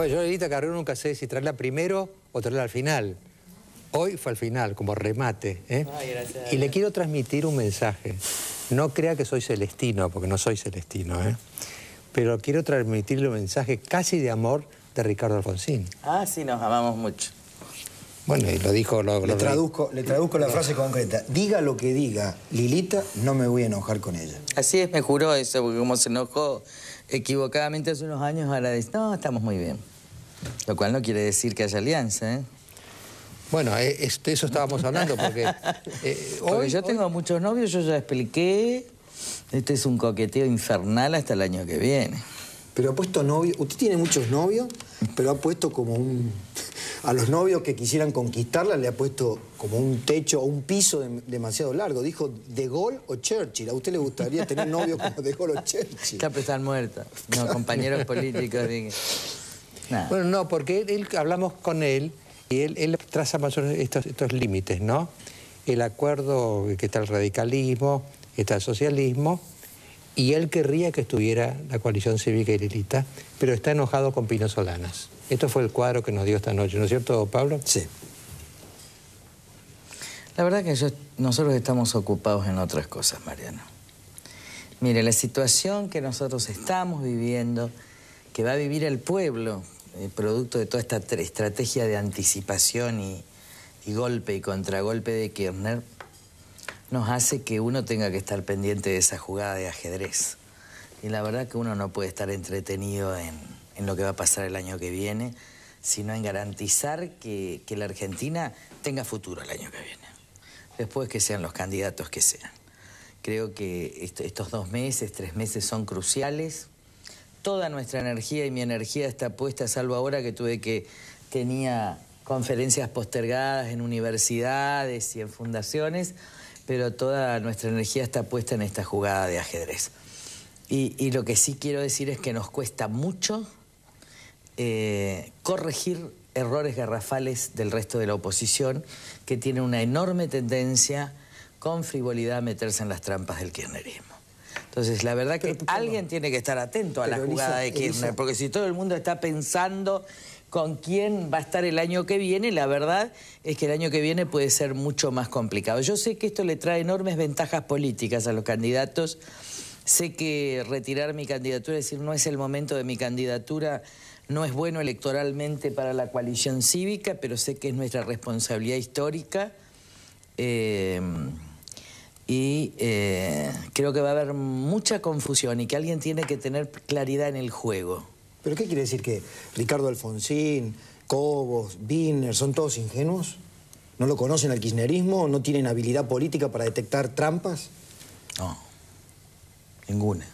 Pues yo que carrero nunca sé si traerla primero o traerla al final. Hoy fue al final, como remate. ¿eh? y le quiero transmitir un mensaje. No crea que soy celestino, porque no soy celestino, ¿eh? pero quiero transmitirle un mensaje casi de amor de Ricardo Alfonsín. Ah, sí, nos amamos mucho. Bueno, y lo dijo... le, traduzco, le traduzco la frase concreta. Diga lo que diga Lilita, no me voy a enojar con ella. Así es, me juró eso, porque como se enojó equivocadamente hace unos años, ahora dice, no, estamos muy bien. Lo cual no quiere decir que haya alianza, ¿eh? Bueno, eh, de eso estábamos hablando, porque... Eh, porque yo tengo muchos novios, yo ya expliqué, este es un coqueteo infernal hasta el año que viene. Pero ha puesto novio, usted tiene muchos novios, pero ha puesto como un a los novios que quisieran conquistarla le ha puesto como un techo o un piso demasiado largo. Dijo De Gaulle o Churchill. ¿A usted le gustaría tener novios como De Gaulle o Churchill? Claro, están muertos. No, compañeros políticos. Bueno, no, porque hablamos con él y él, traza más o menos estos, estos límites, ¿no? El acuerdo que está el radicalismo, está el socialismo, y él querría que estuviera la coalición cívica y pero está enojado con Pino Solanas. Esto fue el cuadro que nos dio esta noche, ¿no es cierto, Pablo? Sí. La verdad que nosotros estamos ocupados en otras cosas, Mariano. Mire, la situación que nosotros estamos viviendo, que va a vivir el pueblo, eh, producto de toda esta estrategia de anticipación y golpe y contragolpe de Kirchner, nos hace que uno tenga que estar pendiente de esa jugada de ajedrez. Y la verdad que uno no puede estar entretenido en, en lo que va a pasar el año que viene, sino en garantizar que, la Argentina tenga futuro el año que viene. Después que sean los candidatos que sean. Creo que estos dos meses, tres meses son cruciales. Toda nuestra energía y mi energía está puesta, salvo ahora que tuve que tenía conferencias postergadas en universidades y en fundaciones, pero toda nuestra energía está puesta en esta jugada de ajedrez. y lo que sí quiero decir es que nos cuesta mucho eh, corregir errores garrafales del resto de la oposición, que tiene una enorme tendencia con frivolidad a meterse en las trampas del kirchnerismo. Entonces, la verdad que alguien tiene que estar atento a la jugada de Kirchner, porque si todo el mundo está pensando con quién va a estar el año que viene, la verdad es que el año que viene puede ser mucho más complicado. Yo sé que esto le trae enormes ventajas políticas a los candidatos. Sé que retirar mi candidatura, es decir, no es el momento de mi candidatura, no es bueno electoralmente para la coalición cívica, pero sé que es nuestra responsabilidad histórica. Eh, y eh, creo que va a haber mucha confusión y que alguien tiene que tener claridad en el juego. ¿Pero qué quiere decir que Ricardo Alfonsín, Cobos, Binner, son todos ingenuos? ¿No lo conocen al kirchnerismo? ¿No tienen habilidad política para detectar trampas? No, ninguna.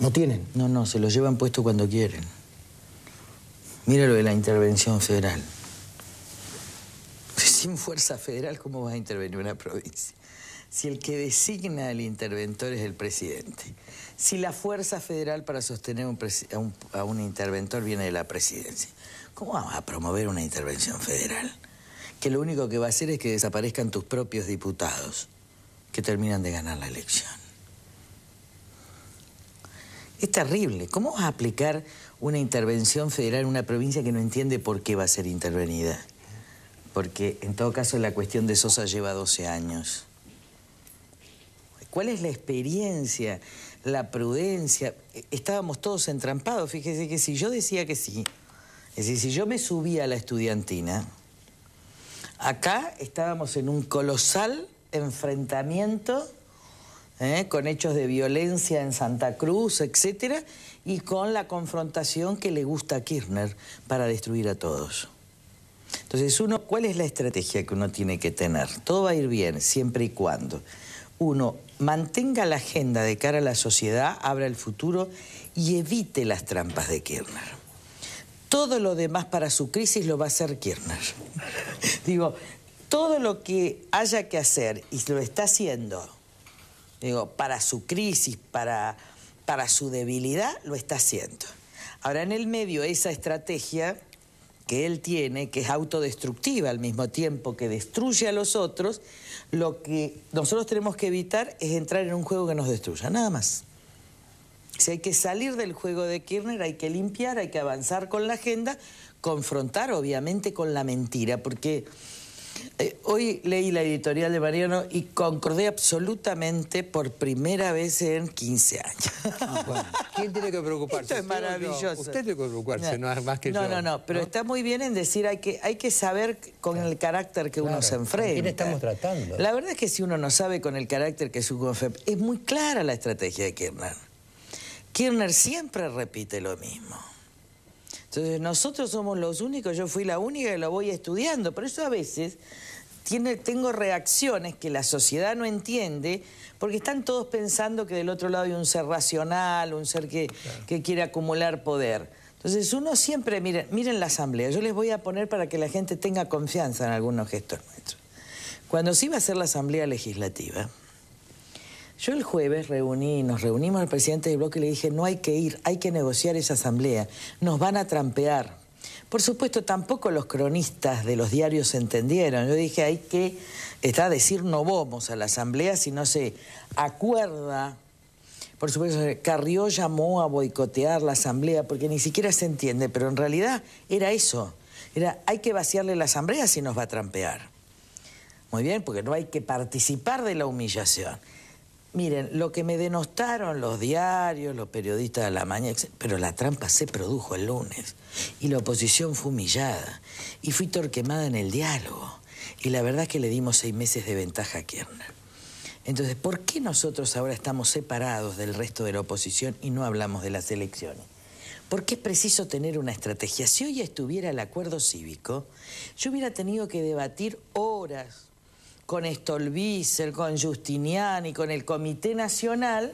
¿No tienen? No, no, se los llevan puesto cuando quieren. Mira lo de la intervención federal. Sin fuerza federal, ¿cómo vas a intervenir una provincia? Si el que designa al interventor es el presidente. Si la fuerza federal para sostener a, un, a un interventor viene de la presidencia. ¿Cómo vamos a promover una intervención federal? Que lo único que va a hacer es que desaparezcan tus propios diputados que terminan de ganar la elección. Es terrible. ¿Cómo vas a aplicar una intervención federal en una provincia que no entiende por qué va a ser intervenida? Porque en todo caso la cuestión de Sosa lleva 12 años. ¿Cuál es la experiencia, la prudencia? Estábamos todos entrampados. Fíjese que si yo decía que sí, es decir, si yo me subía a la estudiantina, acá estábamos en un colosal enfrentamiento ¿eh? con hechos de violencia en Santa Cruz, etcétera, y con la confrontación que le gusta a Kirchner para destruir a todos. Entonces, uno, ¿cuál es la estrategia que uno tiene que tener? Todo va a ir bien, siempre y cuando uno mantenga la agenda de cara a la sociedad, abra el futuro y evite las trampas de Kirchner. Todo lo demás para su crisis lo va a hacer Kirchner. Digo, todo lo que haya que hacer y lo está haciendo Digo, para su crisis, para, para su debilidad, lo está haciendo. Ahora, en el medio, esa estrategia que él tiene, que es autodestructiva al mismo tiempo que destruye a los otros, lo que nosotros tenemos que evitar es entrar en un juego que nos destruya, nada más. Si hay que salir del juego de Kirchner, hay que limpiar, hay que avanzar con la agenda, confrontar obviamente con la mentira, porque eh, hoy leí la editorial de Mariano y concordé absolutamente por primera vez en 15 años. Ah, ¿Quién tiene que preocuparse? Esto es maravilloso. usted tiene que preocuparse, no, no más que no, yo. No, no, no, pero está muy bien en decir, hay que, hay que saber con el carácter que uno se enfrenta. quién estamos tratando? La verdad es que si uno no sabe con el carácter que es es muy clara la estrategia de Kirchner. Kirchner siempre repite lo mismo. Entonces nosotros somos los únicos, yo fui la única que lo voy estudiando, Por eso a veces tiene, tengo reacciones que la sociedad no entiende porque están todos pensando que del otro lado hay un ser racional, un ser que, que quiere acumular poder. Entonces uno siempre, miren, miren la asamblea, yo les voy a poner para que la gente tenga confianza en algunos gestos nuestros. Cuando se iba a hacer la asamblea legislativa, yo el jueves reuní, nos reunimos al presidente del bloque y le dije, no hay que ir, hay que negociar esa asamblea, nos van a trampear. Por supuesto, tampoco los cronistas de los diarios entendieron. Yo dije, hay que, está decir, no vamos a la asamblea si no se acuerda. Por supuesto, Carrió llamó a boicotear la asamblea porque ni siquiera se entiende, pero en realidad era eso. Era, hay que vaciarle la asamblea si nos va a trampear. Muy bien, porque no hay que participar de la humillación. Miren, lo que me denostaron los diarios, los periodistas de la mañana, pero la trampa se produjo el lunes y la oposición fue humillada y fui torquemada en el diálogo y la verdad es que le dimos seis meses de ventaja a Kirchner. Entonces, ¿por qué nosotros ahora estamos separados del resto de la oposición y no hablamos de las elecciones? Porque es preciso tener una estrategia. Si hoy estuviera el acuerdo cívico, yo hubiera tenido que debatir horas con Stolbizer, con Justiniani, con el Comité Nacional,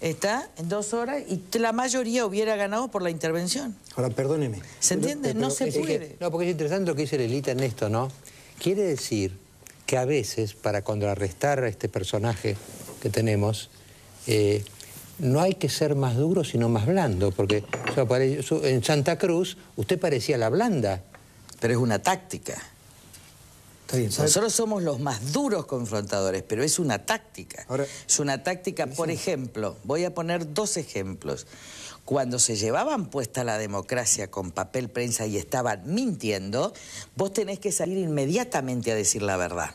está en dos horas y la mayoría hubiera ganado por la intervención. Ahora, perdóneme. ¿Se entiende? no se puede. no, porque es interesante lo que dice Lelita en esto, ¿no? Quiere decir que a veces, para contrarrestar a este personaje que tenemos, eh, no hay que ser más duro, sino más blando, porque en Santa Cruz usted parecía la blanda. Pero es una táctica. Nosotros somos los más duros confrontadores, pero es una táctica. es una táctica, por ejemplo, voy a poner dos ejemplos. Cuando se llevaban puesta la democracia con papel prensa y estaban mintiendo, vos tenés que salir inmediatamente a decir la verdad.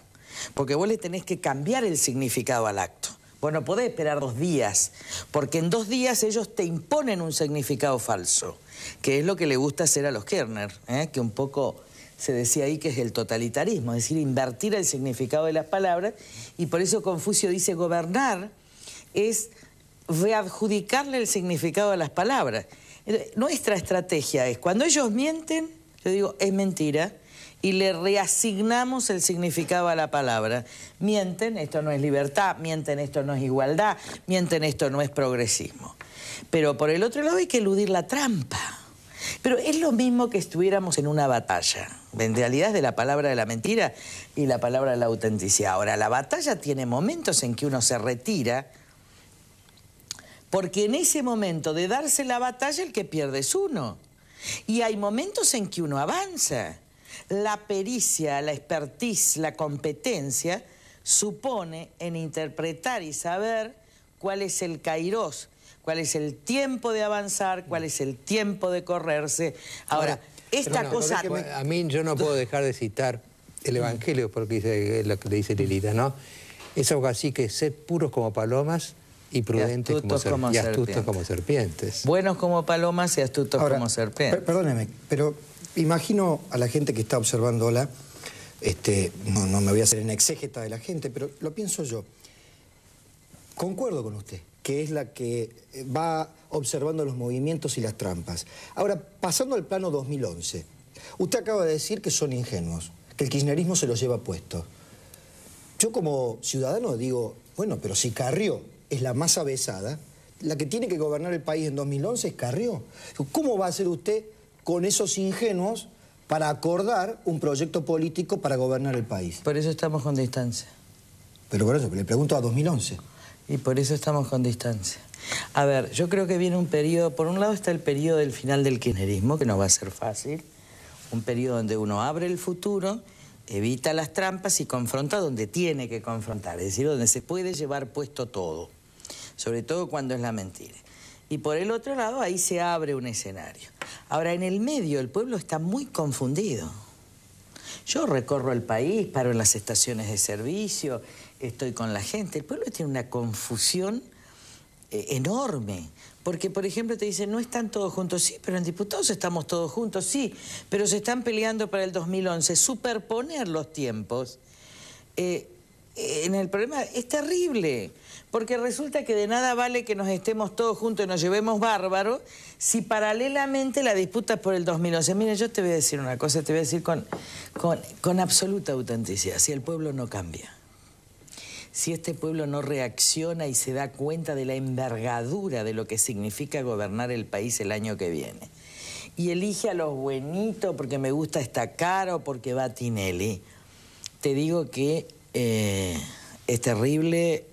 Porque vos le tenés que cambiar el significado al acto. Bueno, no podés esperar dos días, porque en dos días ellos te imponen un significado falso, que es lo que le gusta hacer a los Kerner, ¿eh? que un poco se decía ahí que es el totalitarismo, es decir, invertir el significado de las palabras, y por eso Confucio dice gobernar es readjudicarle el significado a las palabras. Eh, nuestra estrategia es, cuando ellos mienten, yo digo, es mentira, y le reasignamos el significado a la palabra. Mienten, esto no es libertad, mienten, esto no es igualdad, mienten, esto no es progresismo. Pero por el otro lado hay que eludir la trampa. Pero es lo mismo que estuviéramos en una batalla. En realidad es de la palabra de la mentira y la palabra de la autenticidad. Ahora, la batalla tiene momentos en que uno se retira, porque en ese momento de darse la batalla el que pierde es uno. Y hay momentos en que uno avanza. La pericia, la expertise, la competencia supone en interpretar y saber cuál es el kairos, cuál es el tiempo de avanzar, cuál es el tiempo de correrse. Ahora esta cosa... a mí yo no puedo dejar de citar el Evangelio, porque es lo que le dice Lilita, ¿no? Es algo así que sed puros como palomas y prudentes astutos como, astutos serpientes. como serpientes. Buenos como palomas y astutos como serpientes. Perdóneme, pero imagino a la gente que está observándola, este, no, no me voy a hacer en exégeta de la gente, pero lo pienso yo. Concuerdo con usted que es la que eh, va observando los movimientos y las trampas. Ahora, pasando al plano 2011, usted acaba de decir que son ingenuos, que el kirchnerismo se los lleva puesto. Yo como ciudadano digo, bueno, pero si Carrió es la más avesada, la que tiene que gobernar el país en 2011 es Carrió. ¿Cómo va a ser usted con esos ingenuos para acordar un proyecto político para gobernar el país? Por eso estamos con distancia. Pero por eso, le pregunto a 2011. Y por eso estamos con distancia. A ver, yo creo que viene un periodo, por un lado está el periodo del final del kirchnerismo, que no va a ser fácil, un periodo donde uno abre el futuro, evita las trampas y confronta donde tiene que confrontar, es decir, donde se puede llevar puesto todo, sobre todo cuando es la mentira. Y por el otro lado, ahí se abre un escenario. Ahora, en el medio, el pueblo está muy confundido. Yo recorro el país, paro en las estaciones de servicio, estoy con la gente. El pueblo tiene una confusión eh, enorme. Porque, por ejemplo, te dicen, no están todos juntos. Sí, pero en diputados estamos todos juntos, sí. Pero se están peleando para el 2011. Superponer los tiempos eh, eh, en el problema es terrible. Porque resulta que de nada vale que nos estemos todos juntos y nos llevemos bárbaro si paralelamente la es por el 2011. ...mire yo te voy a decir una cosa, te voy a decir con, con absoluta autenticidad. Si el pueblo no cambia si este pueblo no reacciona y se da cuenta de la envergadura de lo que significa gobernar el país el año que viene. Y elige a los buenitos porque me gusta esta cara o porque va Tinelli. Te digo que eh, es terrible,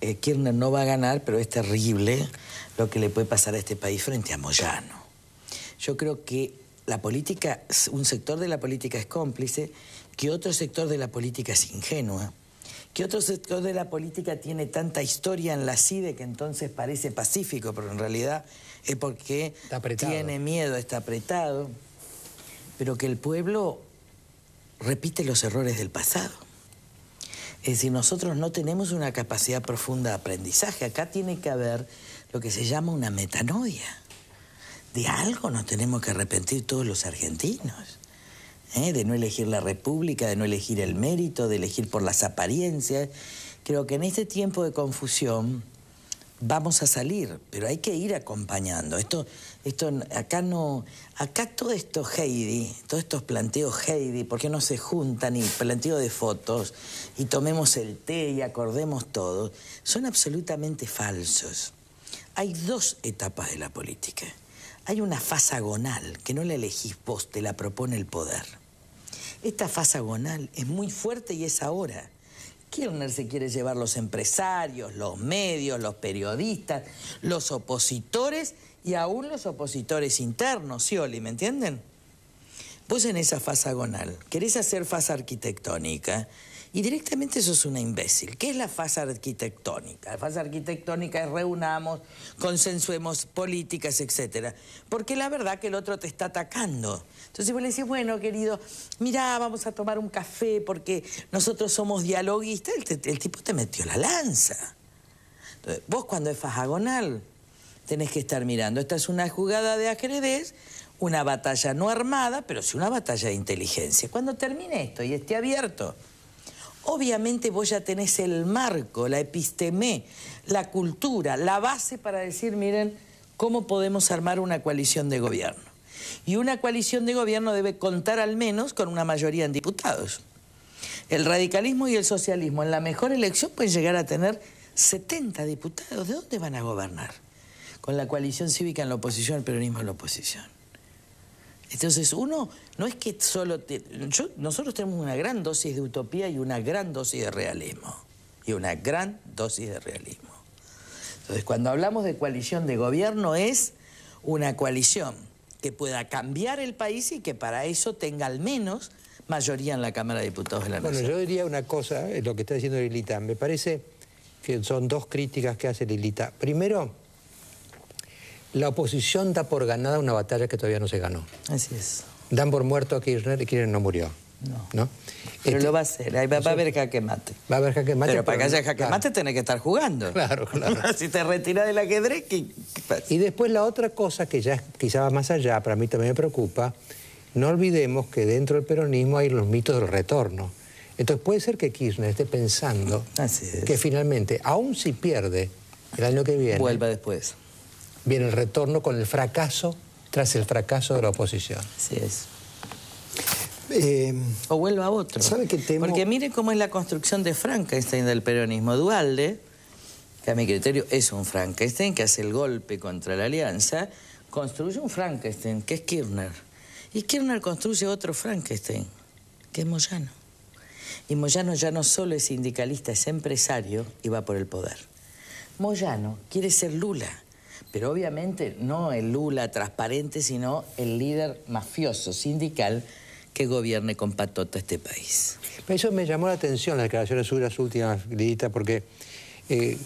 eh, Kirchner no va a ganar, pero es terrible lo que le puede pasar a este país frente a Moyano. Yo creo que la política, un sector de la política es cómplice, que otro sector de la política es ingenua. Y otro sector de la política tiene tanta historia en la CIDE que entonces parece pacífico, pero en realidad es porque tiene miedo, está apretado, pero que el pueblo repite los errores del pasado? Es decir, nosotros no tenemos una capacidad profunda de aprendizaje. Acá tiene que haber lo que se llama una metanoia. De algo nos tenemos que arrepentir todos los argentinos. ¿eh? de no elegir la república, de no elegir el mérito, de elegir por las apariencias. Creo que en este tiempo de confusión vamos a salir, pero hay que ir acompañando. Esto, esto, acá no, acá todo esto Heidi, todos estos planteos Heidi, ¿por qué no se juntan y planteo de fotos y tomemos el té y acordemos todo? Son absolutamente falsos. Hay dos etapas de la política. Hay una fase agonal que no la elegís vos, te la propone el poder. Esta fase agonal es muy fuerte y es ahora. Kirchner se quiere llevar los empresarios, los medios, los periodistas, los opositores y aún los opositores internos, Scioli, ¿me entienden? Vos en esa fase agonal querés hacer fase arquitectónica, y directamente eso es una imbécil. ¿Qué es la fase arquitectónica? La fase arquitectónica es reunamos, consensuemos políticas, etc. Porque la verdad que el otro te está atacando. Entonces vos le decís, bueno, querido, mirá, vamos a tomar un café porque nosotros somos dialoguistas. El, tipo te metió la lanza. Entonces, vos cuando es fajagonal tenés que estar mirando. Esta es una jugada de ajedrez, una batalla no armada, pero sí una batalla de inteligencia. Cuando termine esto y esté abierto, Obviamente vos ya tenés el marco, la episteme, la cultura, la base para decir, miren, cómo podemos armar una coalición de gobierno. Y una coalición de gobierno debe contar al menos con una mayoría en diputados. El radicalismo y el socialismo en la mejor elección pueden llegar a tener 70 diputados. ¿De dónde van a gobernar? Con la coalición cívica en la oposición, el peronismo en la oposición. Entonces uno no es que solo... nosotros tenemos una gran dosis de utopía y una gran dosis de realismo. Y una gran dosis de realismo. Entonces cuando hablamos de coalición de gobierno es una coalición que pueda cambiar el país y que para eso tenga al menos mayoría en la Cámara de Diputados de la Nación. Bueno, yo diría una cosa, eh, lo que está diciendo Lilita. Me parece que son dos críticas que hace Lilita. Primero la oposición da por ganada una batalla que todavía no se ganó. Así es. Dan por muerto a Kirchner y Kirchner no murió. No. Pero este, lo va a hacer, ahí va, a haber jaque mate. Va a haber jaque mate. Pero, para que haya jaque mate tiene que estar jugando. Claro, claro. si te retiras del ajedrez, ¿qué, pasa? Y después la otra cosa que ya quizá va más allá, para mí también me preocupa, no olvidemos que dentro del peronismo hay los mitos del retorno. Entonces puede ser que Kirchner esté pensando que finalmente, aun si pierde el año que viene... Vuelva después viene el retorno con el fracaso tras el fracaso de la oposición. Así es. Eh, o vuelvo a otro. Porque mire cómo es la construcción de Frankenstein del peronismo. Dualde, que a mi criterio es un Frankenstein, que hace el golpe contra la alianza, construye un Frankenstein, que es Kirchner. Y Kirchner construye otro Frankenstein, que es Moyano. Y Moyano ya no solo es sindicalista, es empresario y va por el poder. Moyano quiere ser Lula pero obviamente no el Lula transparente, sino el líder mafioso sindical que gobierne con patota este país. Eso me llamó la atención, las declaraciones las últimas, Lidita, porque eh,